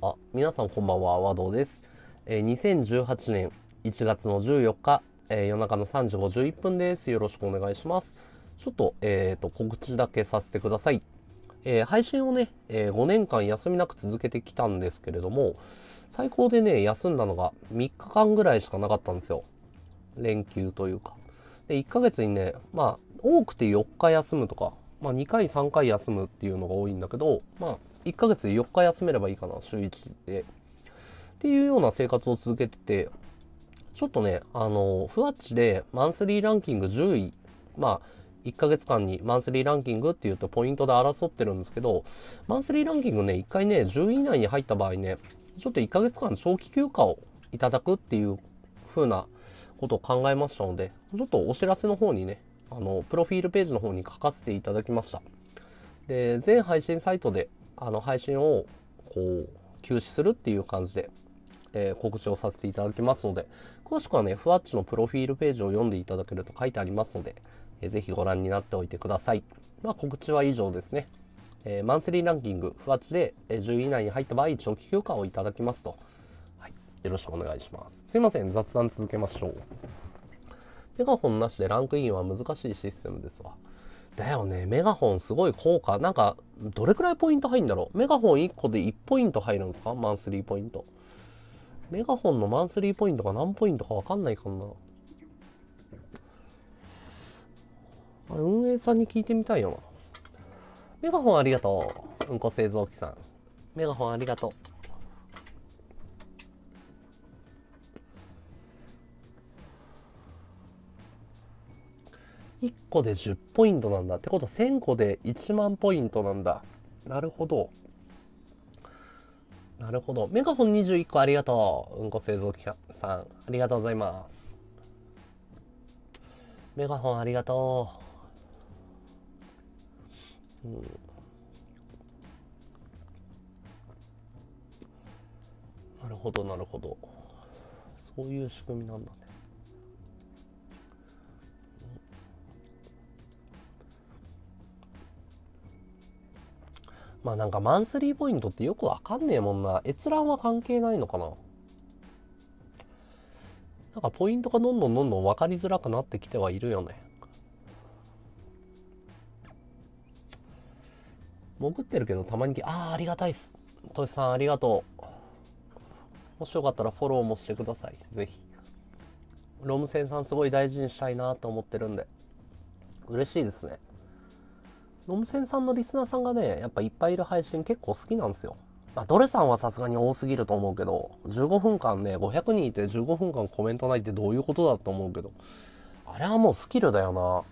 あ、皆さんこんばんは、和道です。えー、2018年1月の14日、えー、夜中の3時51分です。よろしくお願いします。ちょっと、えっ、ー、と、告知だけさせてください。えー、配信をね、え5年間休みなく続けてきたんですけれども、最高でね、休んだのが3日間ぐらいしかなかったんですよ。連休というか。で、1ヶ月にね、まあ、多くて4日休むとか、まあ、2回3回休むっていうのが多いんだけど、まあ、1ヶ月で4日休めればいいかな、週1で。っていうような生活を続けてて、ちょっとね、あの、ふわっちでマンスリーランキング10位、まあ、1ヶ月間にマンスリーランキングっていうとポイントで争ってるんですけど、マンスリーランキングね、1回ね、10位以内に入った場合ね、ちょっと1ヶ月間長期休暇をいただくっていう風なことを考えましたので、ちょっとお知らせの方にね、あの、プロフィールページの方に書かせていただきました。で、全配信サイトであの配信をこう休止するっていう感じで、えー、告知をさせていただきますので詳しくはねふわっちのプロフィールページを読んでいただけると書いてありますので、えー、ぜひご覧になっておいてください、まあ、告知は以上ですね、えー、マンスリーランキングふわっちで10位以内に入った場合長期休暇をいただきますと、はい、よろしくお願いしますすいません雑談続けましょうメガホンなしでランクインは難しいシステムですわだよねメガホンすごい効果なんかどれくらいポイント入るんだろうメガホン1個で1ポイント入るんですかマンスリーポイント。メガホンのマンスリーポイントが何ポイントかわかんないかな。あれ、運営さんに聞いてみたいよな。メガホンありがとう。うんこ製造機さん。メガホンありがとう。1個で10ポイントなんだってことは1000個で1万ポイントなんだなるほどなるほどメガホン21個ありがとううんこ製造機さんありがとうございますメガホンありがとう、うんなるほどなるほどそういう仕組みなんだねまあなんかマンスリーポイントってよくわかんねえもんな。閲覧は関係ないのかななんかポイントがどんどんどんどん分かりづらくなってきてはいるよね。潜ってるけどたまに、ああ、ありがたいっす。としさんありがとう。もしよかったらフォローもしてください。ぜひ。ロムセンさんすごい大事にしたいなと思ってるんで。嬉しいですね。ノムセンさんのリスナーさんがね、やっぱいっぱいいる配信結構好きなんですよ。まあ、ドレさんはさすがに多すぎると思うけど、15分間ね、500人いて15分間コメントないってどういうことだと思うけど、あれはもうスキルだよな。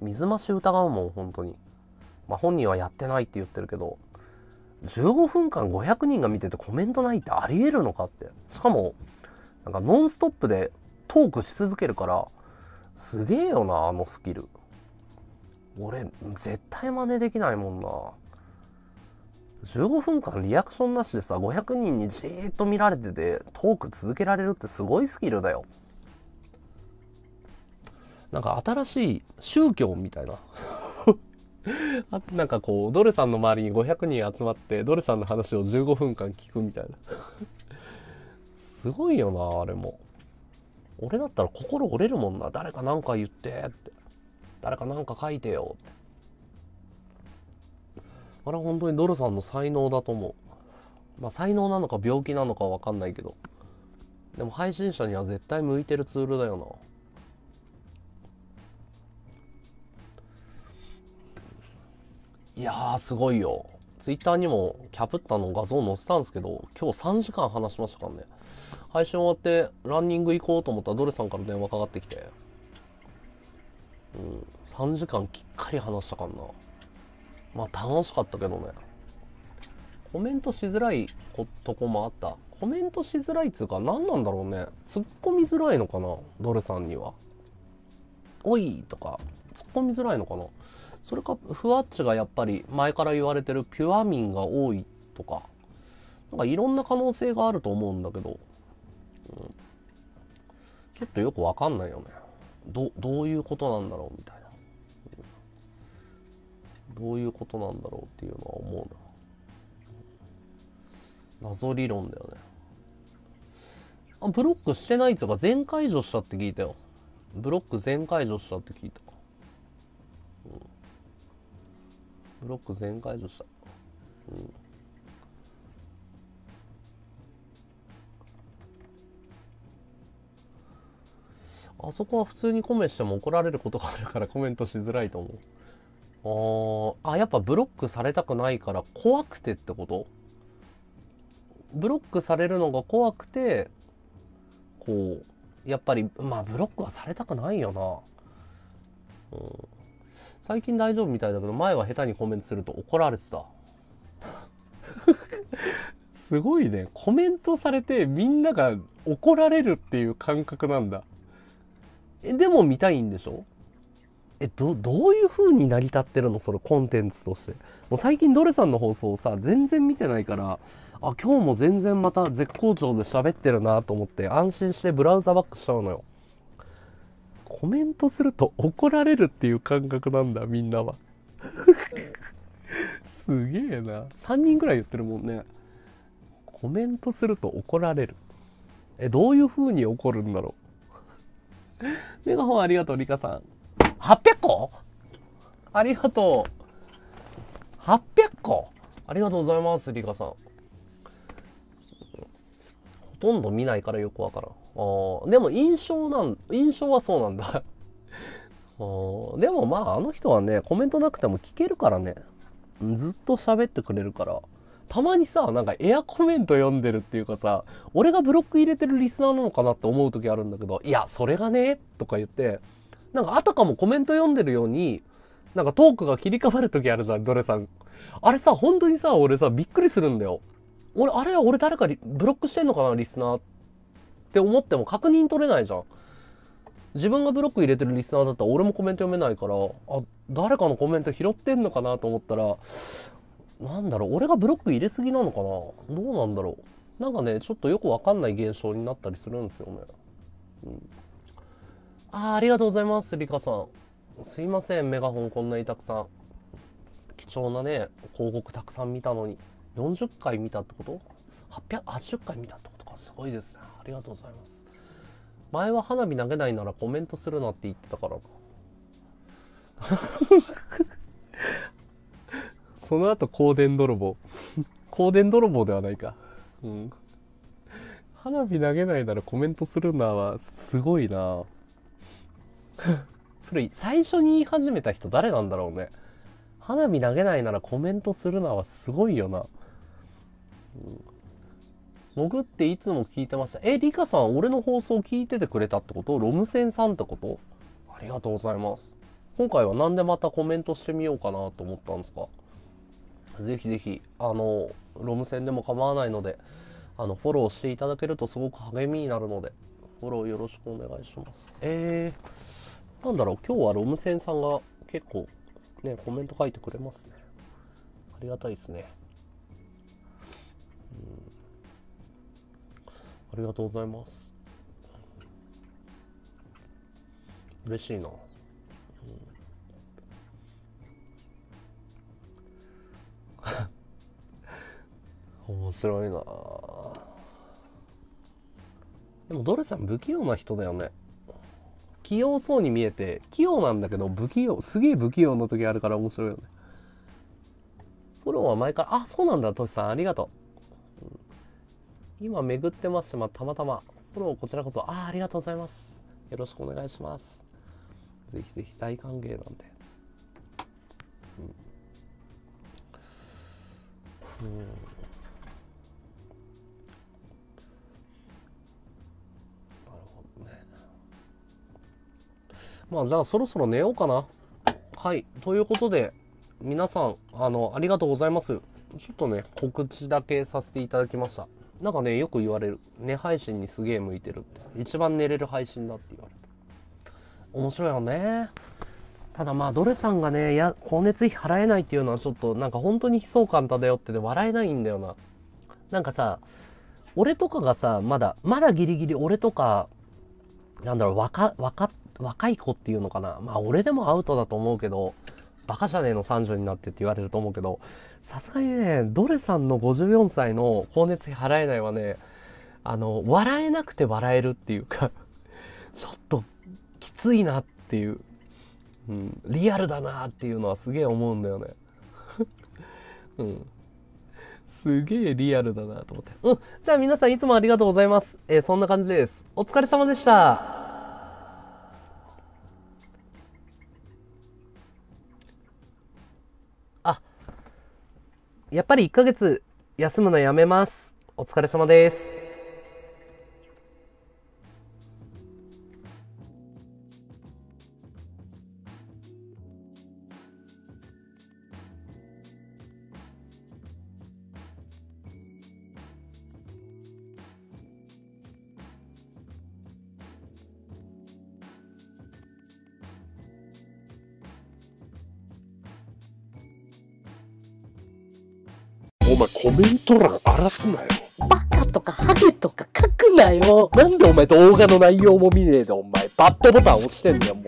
水増し疑うもん、本当に。まあ、本人はやってないって言ってるけど、15分間500人が見ててコメントないってありえるのかって。しかも、なんかノンストップでトークし続けるから、すげえよな、あのスキル。俺絶対真似できないもんな15分間リアクションなしでさ500人にじーっと見られててトーク続けられるってすごいスキルだよなんか新しい宗教みたいな なんかこうドレさんの周りに500人集まってドレさんの話を15分間聞くみたいな すごいよなあれも俺だったら心折れるもんな誰か何か言ってって誰か何か書いてよってあれは本当にドルさんの才能だと思うまあ才能なのか病気なのか分かんないけどでも配信者には絶対向いてるツールだよないやすごいよ。ツイッターにもキャプターの画像載せたんですけど、今日3時間話しましたからね。配信終わってランニング行こうと思ったらドレさんから電話かかってきて、うん、3時間きっかり話したかんなまあ楽しかったけどねコメントしづらいことこもあったコメントしづらいっつうか何なんだろうね突っ込みづらいのかなドルさんには「おい!」とか突っ込みづらいのかなそれかふわっちがやっぱり前から言われてるピュアミンが多いとかなんかいろんな可能性があると思うんだけど、うん、ちょっとよくわかんないよねどどういうことなんだろうみたいなどういうことなんだろうっていうのは思うな謎理論だよねあブロックしてないっつうか全解除したって聞いたよブロック全解除したって聞いたうん、ブロック全解除したうんあそこは普通にコメしても怒られることがあるからコメントしづらいと思う。ああ、やっぱブロックされたくないから怖くてってことブロックされるのが怖くて、こう、やっぱり、まあブロックはされたくないよな。うん、最近大丈夫みたいだけど、前は下手にコメントすると怒られてた。すごいね。コメントされてみんなが怒られるっていう感覚なんだ。でも見たいんでしょえ、ど、どういう風に成り立ってるのそのコンテンツとして。もう最近ドレさんの放送さ、全然見てないから、あ、今日も全然また絶好調で喋ってるなと思って安心してブラウザバックしちゃうのよ。コメントすると怒られるっていう感覚なんだ、みんなは。すげえな。3人ぐらい言ってるもんね。コメントすると怒られる。え、どういう風に怒るんだろう メガホンありがとう、リカさん。800個ありがとう。800個ありがとうございます、リカさん。ほとんど見ないからよくわからん。あでも印象なん、印象はそうなんだ でもまあ、あの人はね、コメントなくても聞けるからね。ずっと喋ってくれるから。たまにさ、なんかエアコメント読んでるっていうかさ、俺がブロック入れてるリスナーなのかなって思う時あるんだけど、いや、それがね、とか言って、なんかあたかもコメント読んでるように、なんかトークが切り替わる時あるじゃん、どれさん。あれさ、本当にさ、俺さ、びっくりするんだよ。俺、あれは俺誰かブロックしてんのかな、リスナーって思っても確認取れないじゃん。自分がブロック入れてるリスナーだったら俺もコメント読めないから、あ、誰かのコメント拾ってんのかなと思ったら、なんだろう、俺がブロック入れすぎなのかなどうなんだろう。なんかね、ちょっとよくわかんない現象になったりするんですよね。うん、ああ、ありがとうございます、リカさん。すいません、メガホンこんなにたくさん。貴重なね、広告たくさん見たのに。40回見たってこと ?880 回見たってことか。すごいですね。ありがとうございます。前は花火投げないならコメントするなって言ってたからな。その後、香典泥棒。香典泥棒ではないか。うん。花火投げないならコメントするなは、すごいな それ、最初に言い始めた人誰なんだろうね。花火投げないならコメントするなはすごいよな。うん潜っていつも聞いてました。え、リカさん、俺の放送聞いててくれたってことロム線さんってことありがとうございます。今回は何でまたコメントしてみようかなと思ったんですかぜひぜひ、あの、ロム線でも構わないので、あの、フォローしていただけるとすごく励みになるので、フォローよろしくお願いします。えー、なんだろう、今日はロム線さんが結構、ね、コメント書いてくれますね。ありがたいですね。うん、ありがとうございます。嬉しいな。面白いなでもドレさん不器用な人だよね器用そうに見えて器用なんだけど不器用すげえ不器用の時あるから面白いよねフォローは前からあそうなんだトシさんありがとう、今巡ってましまあ、たまたまフォローこちらこそあありがとうございますよろしくお願いしますぜひぜひ大歓迎なんで、うん、うんまあ、じゃあそろそろ寝ようかな。はい。ということで、皆さん、あの、ありがとうございます。ちょっとね、告知だけさせていただきました。なんかね、よく言われる。寝配信にすげえ向いてるって。一番寝れる配信だって言われた。面白いよね。ただまあ、ドレさんがね、や、光熱費払えないっていうのはちょっと、なんか本当に悲壮感漂ってて笑えないんだよな。なんかさ、俺とかがさ、まだ、まだギリギリ俺とか、なんだろう、わか、わか、若い子っていうのかなまあ俺でもアウトだと思うけど、バカじゃねえの三女になってって言われると思うけど、さすがにね、ドレさんの54歳の光熱費払えないはね、あの、笑えなくて笑えるっていうか ちょっときついなっていう、うん、リアルだなっていうのはすげえ思うんだよね。うん。すげえリアルだなと思って。うん。じゃあ皆さんいつもありがとうございます。えー、そんな感じです。お疲れ様でした。やっぱり1ヶ月休むのやめます。お疲れ様です。前コメント欄荒らすなよ。バカとかハゲとか書くなよ。なんでお前動画の内容も見ねえでお前、バッドボタン押してんだよ、もう。